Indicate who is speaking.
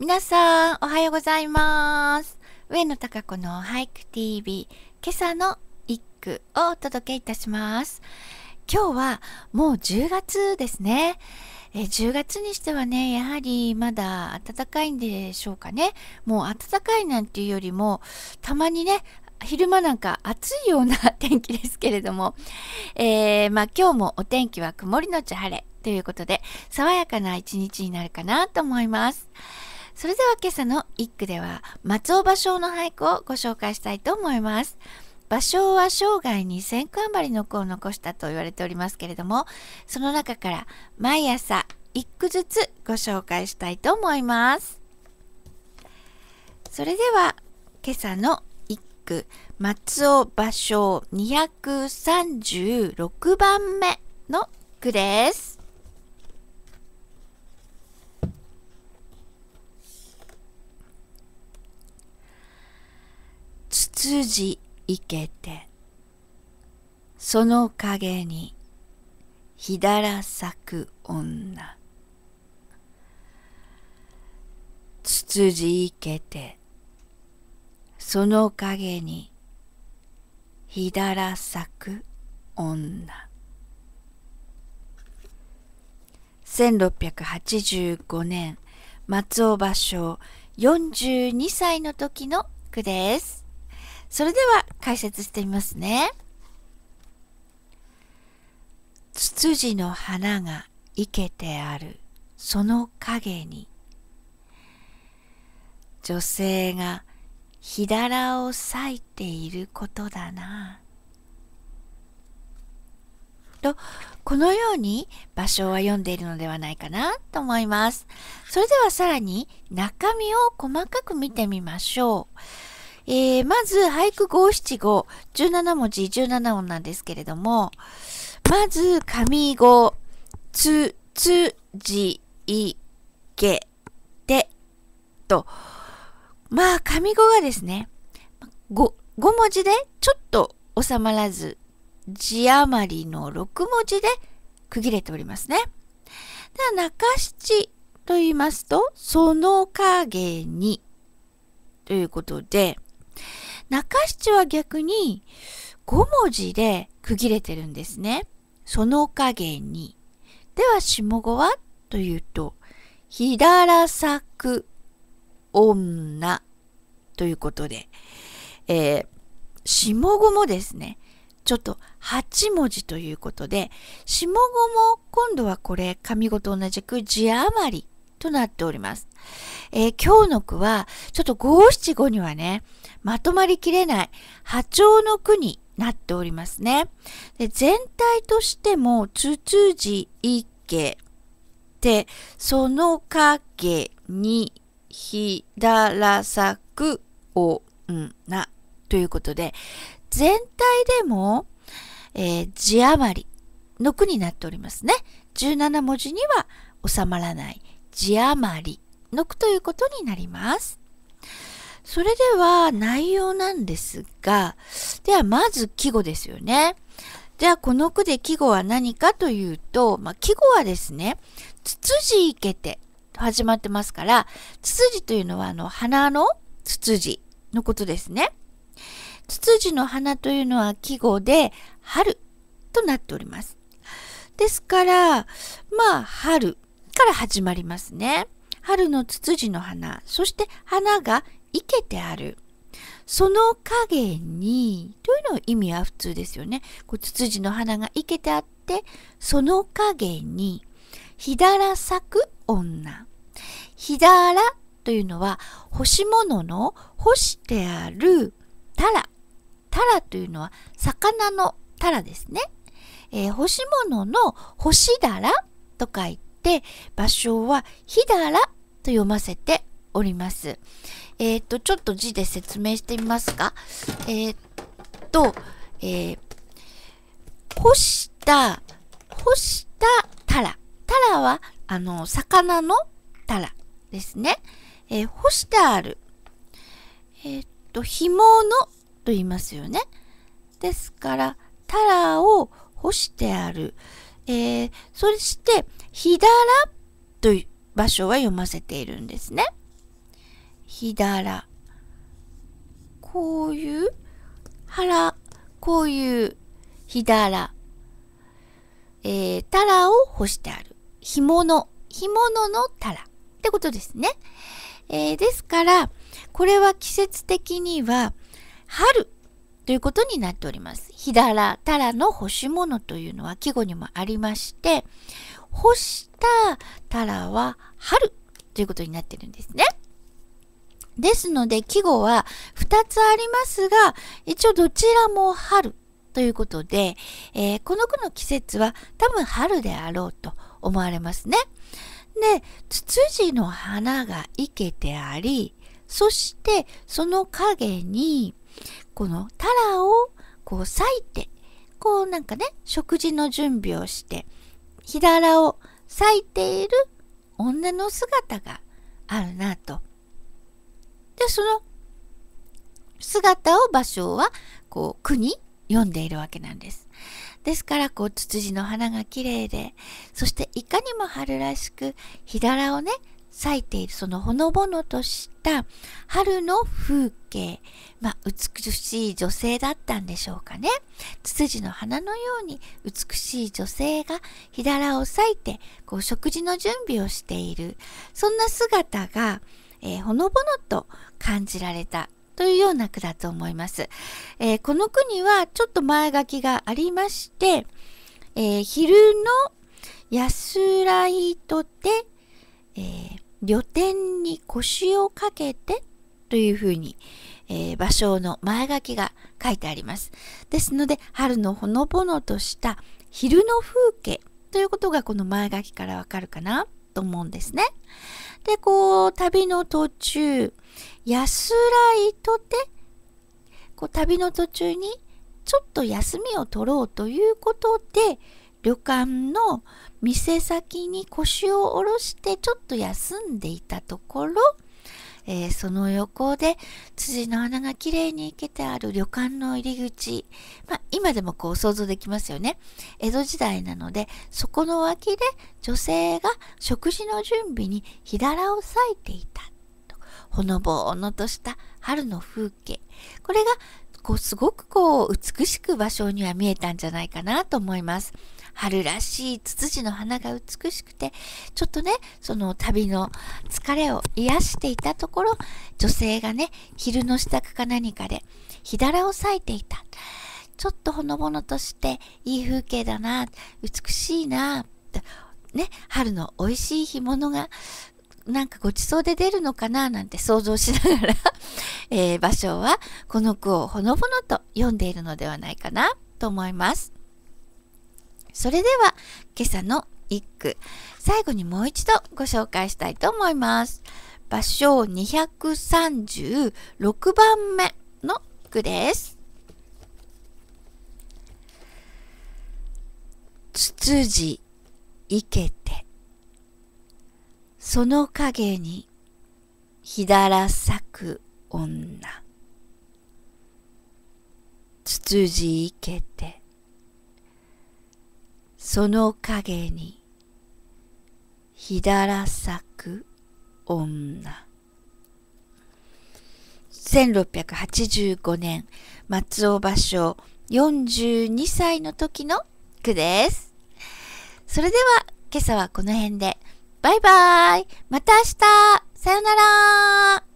Speaker 1: 皆さん、おはようございます。上野隆子の俳句 TV、今朝の一句をお届けいたします。今日はもう10月ですね。え10月にしてはね、やはりまだ暖かいんでしょうかね。もう暖かいなんていうよりも、たまにね、昼間なんか暑いような天気ですけれども、えー、まあ今日もお天気は曇りのち晴れということで、爽やかな一日になるかなと思います。それでは今朝の一句では松尾芭蕉の俳句をご紹介したいと思います。芭蕉は生涯に千句余りの句を残したと言われておりますけれども、その中から毎朝一句ずつご紹介したいと思います。それでは今朝の一句、松尾芭蕉236番目の句です。じ行けてそのげにひだら咲く女つつじいけてそのげにひだら咲く女1685年松尾芭蕉42歳の時の句ですそれでは解説してみますね。ツツジの花が生けてあるその影に女性がひだらを裂いていることだな。とこのように場所は読んでいるのではないかなと思います。それではさらに中身を細かく見てみましょう。えー、まず俳句五七五、17文字17音なんですけれども、まず上五、つ、つ、じ、い、け、て、と。まあ、上五がですね、5、5文字でちょっと収まらず、字余りの6文字で区切れておりますね。中七と言いますと、その影にということで、中七は逆に5文字で区切れてるんですね。その影に。では下語はというと、ひだらさく女ということで、えー、下語もですね、ちょっと8文字ということで、下語も今度はこれ、上語と同じく字余りとなっております。えー、今日の句は、ちょっと五七五にはね、まとまりきれない波長の句になっておりますね。で全体としても、つつじいけて、その影にひだらさくおんなということで、全体でも、えー、字余りの句になっておりますね。17文字には収まらない字余りの句ということになります。それでは内容なんですが、ではまず季語ですよね。じゃあこの句で季語は何かというと、まあ、季語はですね、つつじいけて始まってますから、つつじというのはあの花のつつじのことですね。つつじの花というのは季語で春となっております。ですから、まあ春から始まりますね。春のツツジの花、そして花が生けてある。その影に、というの意味は普通ですよね。こうツツジの花が生けてあって、その影に、ひだら咲く女。ひだらというのは、干し物の干してあるたら。たらというのは、魚のたらですね。えー、干し物の干しだらと書いて、場所はひだらと読ませております。えっ、と、ちょっと字で説明してみますか。えっ、と、えー、干した、干したタラ。タラは、あの、魚のタラですね。えー、干してある。えっ、と、紐のと言いますよね。ですから、タラを干してある。えー、そして、ひだらという場所は読ませているんですね。ひだら。こういう、腹、こういう、ひだら。えー、たらを干してある。干物、干物のたら。ってことですね。えー、ですから、これは季節的には、春ということになっております。ひだら、たらの干し物というのは季語にもありまして、干したたらは春ということになってるんですね。ですので、季語は2つありますが、一応どちらも春ということで、えー、この句の季節は多分春であろうと思われますね。で、ツツジの花が生けてあり、そしてその影に、このタラをこう裂いて、こうなんかね、食事の準備をして、ひだらを裂いている女の姿があるなとでその姿を芭蕉はこう句に読んでいるわけなんです。ですからこうツツジの花が綺麗でそしていかにも春らしく日だらをね咲いているそのほのぼのとした春の風景、まあ、美しい女性だったんでしょうかねツツジの花のように美しい女性が日だらを咲いてこう食事の準備をしているそんな姿がえー、ほのぼのと感じられたというような句だと思います。えー、この句にはちょっと前書きがありまして、えー、昼の安らいとて、えー、旅店に腰をかけてというふうに、えー、芭の前書きが書いてあります。ですので、春のほのぼのとした昼の風景ということがこの前書きからわかるかな。と思うんですね。で、こう、旅の途中、安らいとて、こう、旅の途中にちょっと休みを取ろうということで、旅館の店先に腰を下ろしてちょっと休んでいたところ、えー、その横で辻の穴がきれいに生けてある旅館の入り口、まあ、今でもこう想像できますよね江戸時代なのでそこの脇で女性が食事の準備にひだらを割いていたとほのぼのとした春の風景これがこうすごくこう美しく場所には見えたんじゃないかなと思います。春らしいツツジの花が美しくてちょっとねその旅の疲れを癒していたところ女性がね昼の支度か何かで日だらを咲いていたちょっとほのぼのとしていい風景だな美しいなね春の美味しい干物がなんかごちそうで出るのかななんて想像しながらえー、場所はこの句をほのぼのと読んでいるのではないかなと思います。それでは今朝の一句最後にもう一度ご紹介したいと思います。場所236番目の句です。つつじいけてその影にひだら咲く女つつじいけてその影にひだら咲く女1685年松尾芭蕉42歳の時の句です。それでは今朝はこの辺でバイバーイまた明日さよなら